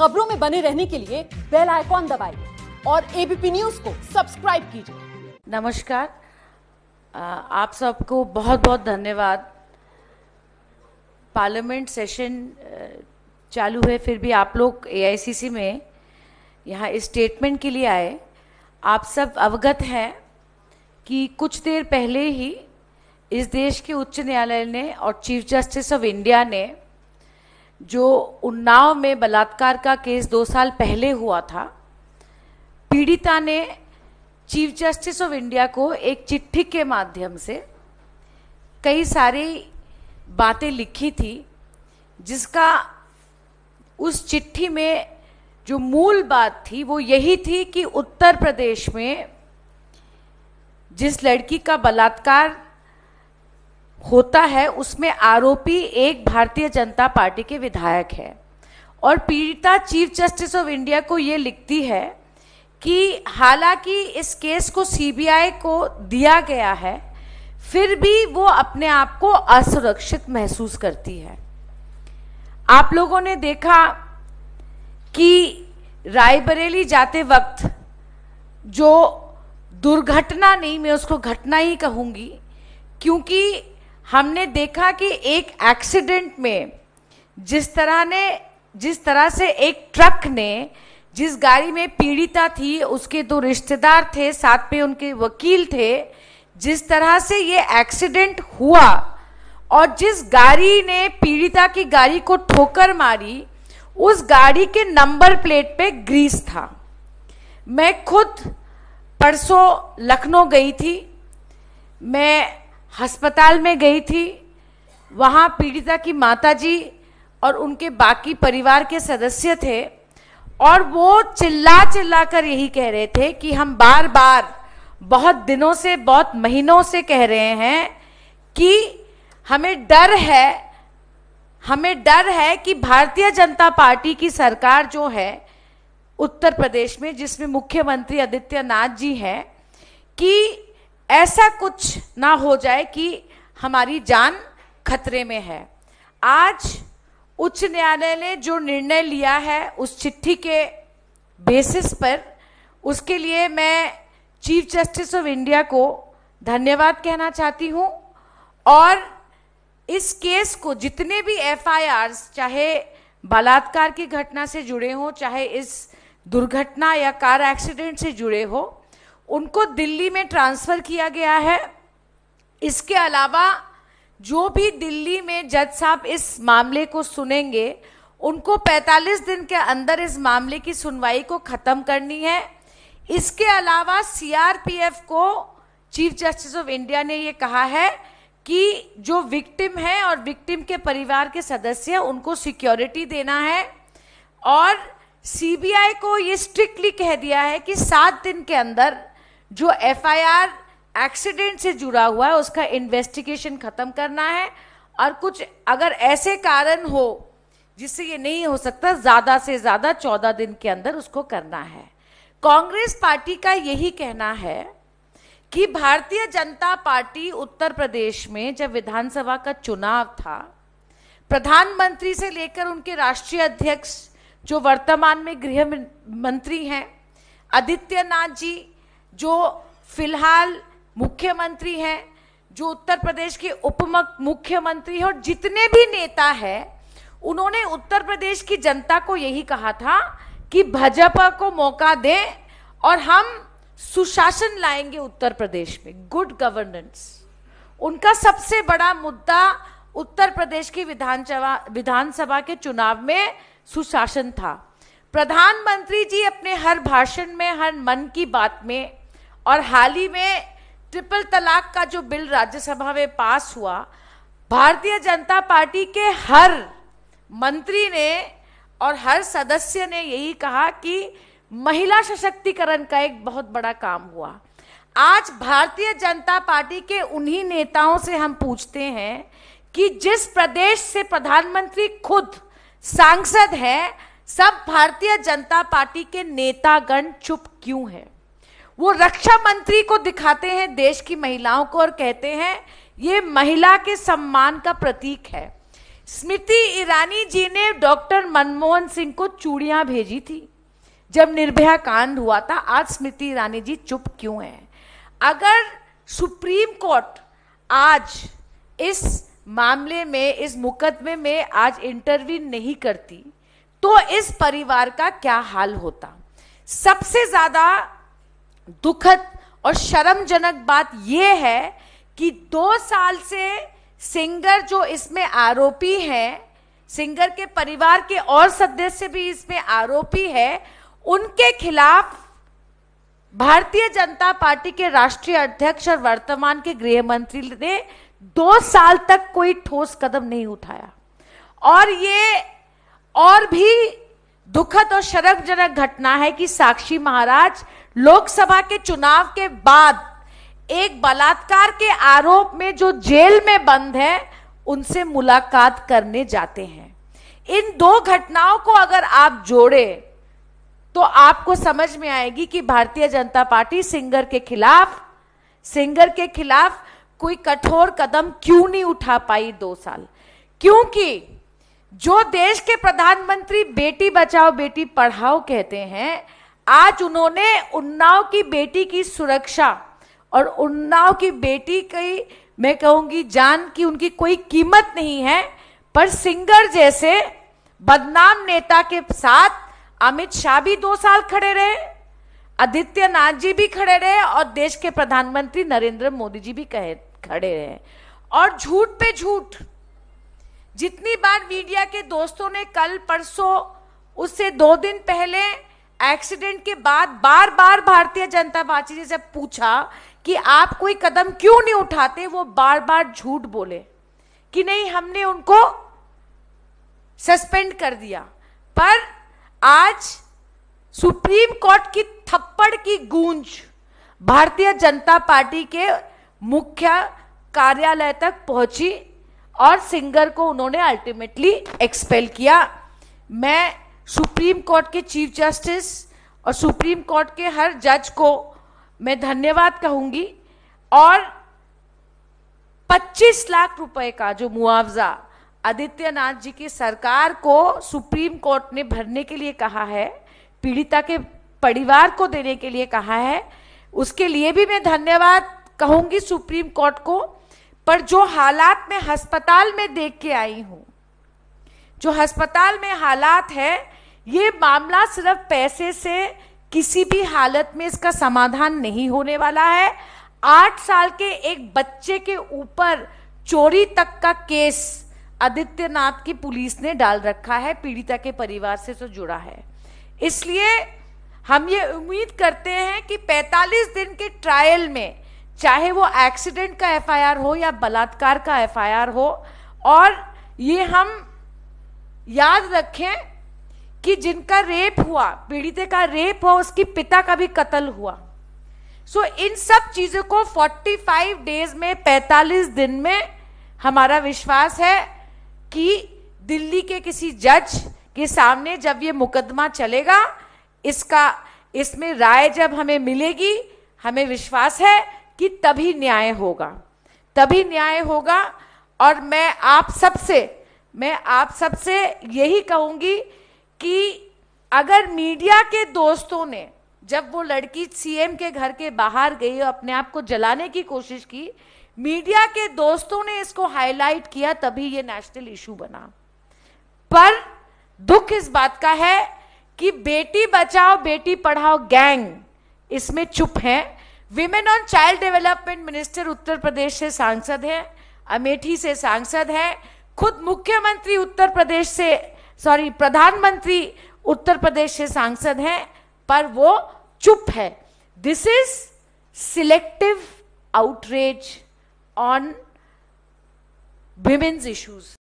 खबरों में बने रहने के लिए बेल आइकॉन दबाइए और एबीपी न्यूज को सब्सक्राइब कीजिए नमस्कार आप सबको बहुत बहुत धन्यवाद पार्लियामेंट सेशन चालू है फिर भी आप लोग एआईसीसी में यहाँ स्टेटमेंट के लिए आए आप सब अवगत हैं कि कुछ देर पहले ही इस देश के उच्च न्यायालय ने और चीफ जस्टिस ऑफ इंडिया ने जो उन्नाव में बलात्कार का केस दो साल पहले हुआ था पीड़िता ने चीफ जस्टिस ऑफ इंडिया को एक चिट्ठी के माध्यम से कई सारी बातें लिखी थी जिसका उस चिट्ठी में जो मूल बात थी वो यही थी कि उत्तर प्रदेश में जिस लड़की का बलात्कार होता है उसमें आरोपी एक भारतीय जनता पार्टी के विधायक है और पीड़िता चीफ जस्टिस ऑफ इंडिया को ये लिखती है कि हालांकि इस केस को सीबीआई को दिया गया है फिर भी वो अपने आप को असुरक्षित महसूस करती है आप लोगों ने देखा कि रायबरेली जाते वक्त जो दुर्घटना नहीं मैं उसको घटना ही कहूंगी क्योंकि हमने देखा कि एक एक्सीडेंट में जिस तरह ने जिस तरह से एक ट्रक ने जिस गाड़ी में पीड़िता थी उसके दो रिश्तेदार थे साथ में उनके वकील थे जिस तरह से ये एक्सीडेंट हुआ और जिस गाड़ी ने पीड़िता की गाड़ी को ठोकर मारी उस गाड़ी के नंबर प्लेट पे ग्रीस था मैं खुद परसों लखनऊ गई थी मैं अस्पताल में गई थी वहाँ पीड़िता की माताजी और उनके बाकी परिवार के सदस्य थे और वो चिल्ला चिल्ला कर यही कह रहे थे कि हम बार बार बहुत दिनों से बहुत महीनों से कह रहे हैं कि हमें डर है हमें डर है कि भारतीय जनता पार्टी की सरकार जो है उत्तर प्रदेश में जिसमें मुख्यमंत्री आदित्यनाथ जी हैं कि ऐसा कुछ ना हो जाए कि हमारी जान खतरे में है आज उच्च न्यायालय ने जो निर्णय लिया है उस चिट्ठी के बेसिस पर उसके लिए मैं चीफ जस्टिस ऑफ इंडिया को धन्यवाद कहना चाहती हूँ और इस केस को जितने भी एफ चाहे बलात्कार की घटना से जुड़े हों चाहे इस दुर्घटना या कार एक्सीडेंट से जुड़े हों उनको दिल्ली में ट्रांसफ़र किया गया है इसके अलावा जो भी दिल्ली में जज साहब इस मामले को सुनेंगे उनको 45 दिन के अंदर इस मामले की सुनवाई को ख़त्म करनी है इसके अलावा सीआरपीएफ को चीफ जस्टिस ऑफ इंडिया ने ये कहा है कि जो विक्टिम है और विक्टिम के परिवार के सदस्य हैं उनको सिक्योरिटी देना है और सीबीआई को ये स्ट्रिक्टली कह दिया है कि सात दिन के अंदर जो एफआईआर एक्सीडेंट से जुड़ा हुआ है उसका इन्वेस्टिगेशन खत्म करना है और कुछ अगर ऐसे कारण हो जिससे ये नहीं हो सकता ज्यादा से ज्यादा चौदह दिन के अंदर उसको करना है कांग्रेस पार्टी का यही कहना है कि भारतीय जनता पार्टी उत्तर प्रदेश में जब विधानसभा का चुनाव था प्रधानमंत्री से लेकर उनके राष्ट्रीय अध्यक्ष जो वर्तमान में गृह मंत्री हैं आदित्यनाथ जी जो फिलहाल मुख्यमंत्री हैं जो उत्तर प्रदेश के उप मुख्यमंत्री और जितने भी नेता हैं उन्होंने उत्तर प्रदेश की जनता को यही कहा था कि भाजपा को मौका दें और हम सुशासन लाएंगे उत्तर प्रदेश में गुड गवर्नेंस उनका सबसे बड़ा मुद्दा उत्तर प्रदेश की विधानसभा विधानसभा के चुनाव में सुशासन था प्रधानमंत्री जी अपने हर भाषण में हर मन की बात में और हाल ही में ट्रिपल तलाक का जो बिल राज्यसभा में पास हुआ भारतीय जनता पार्टी के हर मंत्री ने और हर सदस्य ने यही कहा कि महिला सशक्तिकरण का एक बहुत बड़ा काम हुआ आज भारतीय जनता पार्टी के उन्हीं नेताओं से हम पूछते हैं कि जिस प्रदेश से प्रधानमंत्री खुद सांसद हैं सब भारतीय जनता पार्टी के नेतागण चुप क्यों हैं वो रक्षा मंत्री को दिखाते हैं देश की महिलाओं को और कहते हैं ये महिला के सम्मान का प्रतीक है स्मृति ईरानी जी ने डॉक्टर मनमोहन सिंह को चूड़ियां भेजी थी जब निर्भया कांड हुआ था आज स्मृति ईरानी जी चुप क्यों हैं अगर सुप्रीम कोर्ट आज इस मामले में इस मुकदमे में आज इंटरव्यू नहीं करती तो इस परिवार का क्या हाल होता सबसे ज्यादा दुखद और शर्मजनक बात यह है कि दो साल से सिंगर जो इसमें आरोपी है सिंगर के परिवार के और सदस्य भी इसमें आरोपी है उनके खिलाफ भारतीय जनता पार्टी के राष्ट्रीय अध्यक्ष और वर्तमान के गृह मंत्री ने दो साल तक कोई ठोस कदम नहीं उठाया और ये और भी दुखद और शर्मजनक घटना है कि साक्षी महाराज लोकसभा के चुनाव के बाद एक बलात्कार के आरोप में जो जेल में बंद है उनसे मुलाकात करने जाते हैं इन दो घटनाओं को अगर आप जोड़े तो आपको समझ में आएगी कि भारतीय जनता पार्टी सिंगर के खिलाफ सिंगर के खिलाफ कोई कठोर कदम क्यों नहीं उठा पाई दो साल क्योंकि जो देश के प्रधानमंत्री बेटी बचाओ बेटी पढ़ाओ कहते हैं आज उन्होंने उन्नाव की बेटी की सुरक्षा और उन्नाव की बेटी की मैं कहूंगी जान की उनकी कोई कीमत नहीं है पर सिंगर जैसे बदनाम नेता के साथ अमित शाह भी दो साल खड़े रहे आदित्यनाथ जी भी खड़े रहे और देश के प्रधानमंत्री नरेंद्र मोदी जी भी कहे खड़े रहे और झूठ पे झूठ जितनी बार मीडिया के दोस्तों ने कल परसों उससे दो दिन पहले एक्सीडेंट के बाद बार बार भारतीय जनता पार्टी से जब पूछा कि आप कोई कदम क्यों नहीं उठाते वो बार बार झूठ बोले कि नहीं हमने उनको सस्पेंड कर दिया पर आज सुप्रीम कोर्ट की थप्पड़ की गूंज भारतीय जनता पार्टी के मुख्य कार्यालय तक पहुंची और सिंगर को उन्होंने अल्टीमेटली एक्सपेल किया मैं सुप्रीम कोर्ट के चीफ जस्टिस और सुप्रीम कोर्ट के हर जज को मैं धन्यवाद कहूंगी और 25 लाख रुपए का जो मुआवजा आदित्यनाथ जी की सरकार को सुप्रीम कोर्ट ने भरने के लिए कहा है पीड़िता के परिवार को देने के लिए कहा है उसके लिए भी मैं धन्यवाद कहूंगी सुप्रीम कोर्ट को पर जो हालात में अस्पताल में देख के आई हूं जो अस्पताल में हालात है ये मामला सिर्फ पैसे से किसी भी हालत में इसका समाधान नहीं होने वाला है आठ साल के एक बच्चे के ऊपर चोरी तक का केस आदित्यनाथ की पुलिस ने डाल रखा है पीड़िता के परिवार से तो जुड़ा है इसलिए हम ये उम्मीद करते हैं कि 45 दिन के ट्रायल में चाहे वो एक्सीडेंट का एफआईआर हो या बलात्कार का एफआईआर हो और ये हम याद रखें कि जिनका रेप हुआ पीड़ित का रेप हुआ उसकी पिता का भी कत्ल हुआ सो so, इन सब चीज़ों को 45 डेज में 45 दिन में हमारा विश्वास है कि दिल्ली के किसी जज के सामने जब ये मुकदमा चलेगा इसका इसमें राय जब हमें मिलेगी हमें विश्वास है कि तभी न्याय होगा तभी न्याय होगा और मैं आप सबसे मैं आप सबसे यही कहूंगी कि अगर मीडिया के दोस्तों ने जब वो लड़की सीएम के घर के बाहर गई और अपने आप को जलाने की कोशिश की मीडिया के दोस्तों ने इसको हाईलाइट किया तभी ये नेशनल इशू बना पर दुख इस बात का है कि बेटी बचाओ बेटी पढ़ाओ गैंग इसमें चुप है women and child development minister Uttar Pradesh से सांसद हैं अमेठी से सांसद हैं खुद मुख्यमंत्री उत्तर प्रदेश से सॉरी प्रधानमंत्री उत्तर प्रदेश से सांसद हैं पर वो चुप है this is selective outreach on women's issues